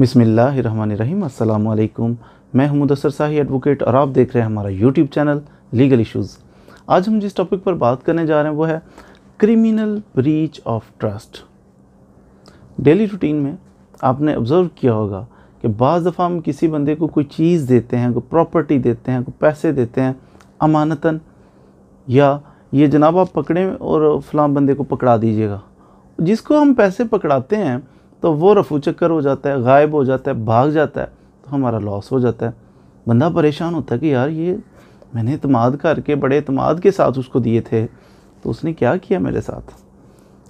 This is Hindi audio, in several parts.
बिसमीम् अल्लाम मैं हूं असर शाही एडवोकेट और आप देख रहे हैं हमारा यूट्यूब चैनल लीगल इशूज़ आज हम जिस टॉपिक पर बात करने जा रहे हैं वो है criminal breach of trust daily routine में आपने ऑब्ज़र्व किया होगा कि बज़ दफ़ा हम किसी बंदे को कोई चीज़ देते हैं कोई प्रॉपर्टी देते हैं कोई पैसे देते हैं अमानता या ये जनाब आप पकड़ें और फलाम बंदे को पकड़ा दीजिएगा जिसको हम पैसे पकड़ाते हैं तो वो रफू चक्कर हो जाता है गायब हो जाता है भाग जाता है तो हमारा लॉस हो जाता है बंदा परेशान होता है कि यार ये मैंने अतमाद करके बड़े अतमाद के साथ उसको दिए थे तो उसने क्या किया मेरे साथ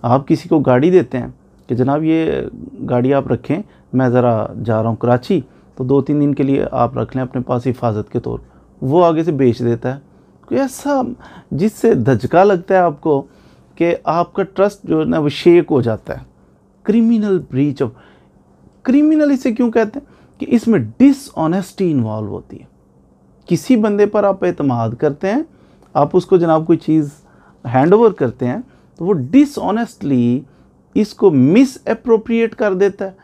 आप किसी को गाड़ी देते हैं कि जनाब ये गाड़ी आप रखें मैं ज़रा जा रहा हूँ कराची तो दो तीन दिन के लिए आप रख लें अपने पास हिफाजत के तौर वो आगे से बेच देता है कोई ऐसा जिससे धचका लगता है आपको कि आपका ट्रस्ट जो है ना वो शेक हो जाता है क्रिमिनल ब्रीच ऑफ क्रिमिनल इसे क्यों कहते हैं कि इसमें डिसऑनेस्टी इन्वॉल्व होती है किसी बंदे पर आप एतमाद करते हैं आप उसको जनाब कोई चीज़ हैंड ओवर करते हैं तो वो डिसऑनेस्टली इसको मिस अप्रोप्रिएट कर देता है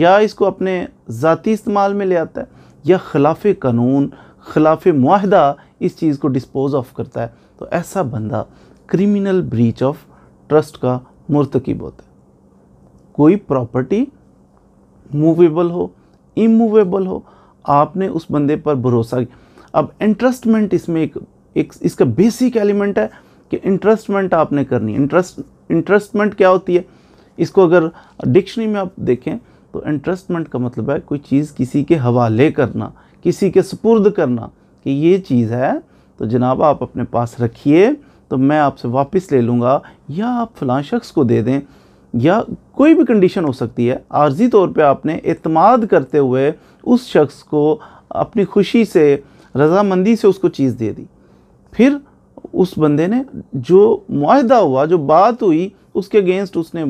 या इसको अपने ज़ाती इस्तेमाल में ले आता है या खिलाफ कानून खिलाफ माहदा इस चीज़ को डिस्पोज ऑफ करता है तो ऐसा बंदा क्रिमिनल ब्रीच ऑफ ट्रस्ट का मरतकब होता है कोई प्रॉपर्टी मूवेबल हो इमूवेबल हो आपने उस बंदे पर भरोसा किया अब इंटरेस्टमेंट इसमें एक, एक इसका बेसिक एलिमेंट है कि इंटरेस्टमेंट आपने करनी है इंटरेस्ट इंटरेस्टमेंट क्या होती है इसको अगर डिक्शनरी में आप देखें तो इंटरेस्टमेंट का मतलब है कोई चीज़ किसी के हवाले करना किसी के सुपुर्द करना कि ये चीज़ है तो जनाब आप अपने पास रखिए तो मैं आपसे वापस ले लूँगा या आप फलां शख्स को दे दें या कोई भी कंडीशन हो सकती है आर्जी तौर पे आपने अतमाद करते हुए उस शख्स को अपनी खुशी से रजामंदी से उसको चीज़ दे दी फिर उस बंदे ने जो माहदा हुआ जो बात हुई उसके अगेंस्ट उसने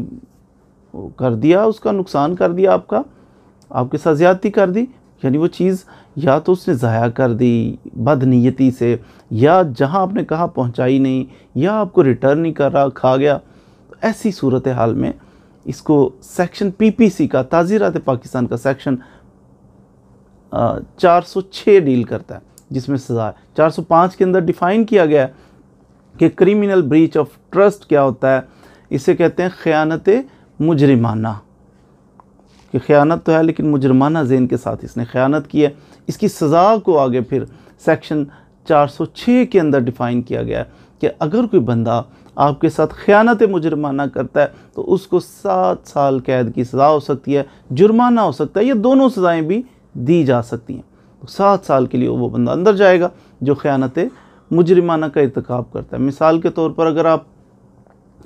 कर दिया उसका नुकसान कर दिया आपका आपके साथ ज़्यादती कर दी यानी वो चीज़ या तो उसने ज़ाया कर दी बदनीयती से या जहाँ आपने कहा पहुँचाई नहीं या आपको रिटर्न नहीं कर रहा खा गया ऐसी सूरत हाल में इसको सेक्शन पीपीसी का ताज़ीरात पाकिस्तान का सेक्शन चार सौ छः डील करता है जिसमें सज़ा है चार सौ पाँच के अंदर डिफ़ाइन किया गया है कि क्रिमिनल ब्रीच ऑफ ट्रस्ट क्या होता है इसे कहते हैं ख़यानत मुजरमाना कि ख़यानत तो है लेकिन मुजरमाना जेन के साथ इसने ख़यानत की है इसकी सज़ा को आगे फिर सेक्शन 406 के अंदर डिफ़ाइन किया गया कि अगर कोई बंदा आपके साथ ख़यानत मुजरमाना करता है तो उसको सात साल कैद की सज़ा हो सकती है जुर्माना हो सकता है ये दोनों सज़ाएँ भी दी जा सकती हैं तो सात साल के लिए वो बंदा अंदर जाएगा जो ख़यानत मुजरमाना का इरतकब करता है मिसाल के तौर पर अगर आप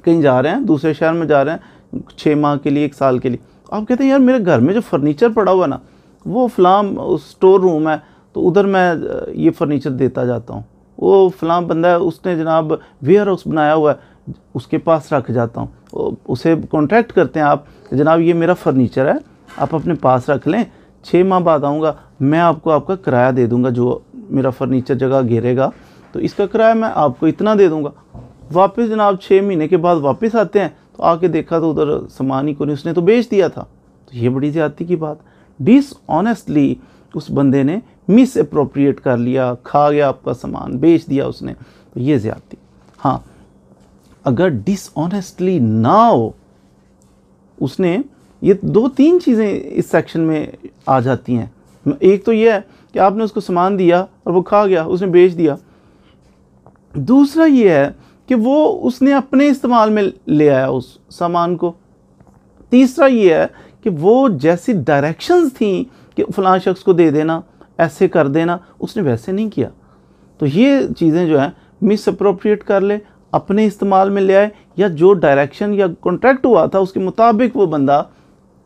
कहीं जा रहे हैं दूसरे शहर में जा रहे हैं छः माह के लिए एक साल के लिए तो आप कहते हैं यार मेरे घर में जो फर्नीचर पड़ा हुआ है ना वो फ्लाम स्टोर रूम है तो उधर मैं ये फर्नीचर देता जाता हूँ वो फलां बंदा है उसने जनाब वेयर हाउस बनाया हुआ है उसके पास रख जाता हूँ उसे कॉन्ट्रैक्ट करते हैं आप जनाब ये मेरा फर्नीचर है आप अपने पास रख लें छः माह बाद आऊँगा मैं आपको आपका किराया दे दूँगा जो मेरा फर्नीचर जगह घेरेगा तो इसका किराया मैं आपको इतना दे दूँगा वापस जनाब छः महीने के बाद वापस आते हैं तो आके देखा तो उधर सामान ही को नहीं उसने तो बेच दिया था तो ये बड़ी ज़्यादती की बात डिसऑनेस्टली उस बंदे ने मिस अप्रोप्रिएट कर लिया खा गया आपका सामान बेच दिया उसने तो ये ज़्यादती हाँ अगर डिसऑनेस्टली ना हो उसने ये दो तीन चीज़ें इस सेक्शन में आ जाती हैं एक तो ये है कि आपने उसको सामान दिया और वो खा गया उसने बेच दिया दूसरा ये है कि वो उसने अपने इस्तेमाल में ले आया उस सामान को तीसरा ये है कि वो जैसी डायरेक्शंस थी कि फलां शख्स को दे देना ऐसे कर देना उसने वैसे नहीं किया तो ये चीज़ें जो हैं मिस अप्रोप्रिएट कर ले अपने इस्तेमाल में ले आए या जो डायरेक्शन या कॉन्ट्रैक्ट हुआ था उसके मुताबिक वो बंदा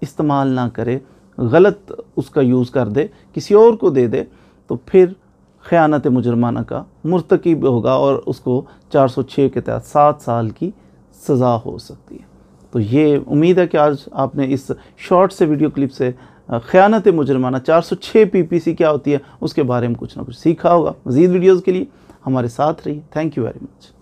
इस्तेमाल ना करे गलत उसका यूज़ कर दे किसी और को दे दे तो फिर ख़यानत मुजरमाना का मरतकब होगा और उसको 406 के तहत सात साल की सज़ा हो सकती है तो ये उम्मीद है कि आज आपने इस शॉर्ट से वीडियो क्लिप से ख़्यानत मुजरमाना 406 सी क्या होती है उसके बारे में कुछ ना कुछ सीखा होगा मज़ीद वीडियोज़ के लिए हमारे साथ रहिए थैंक यू वेरी मच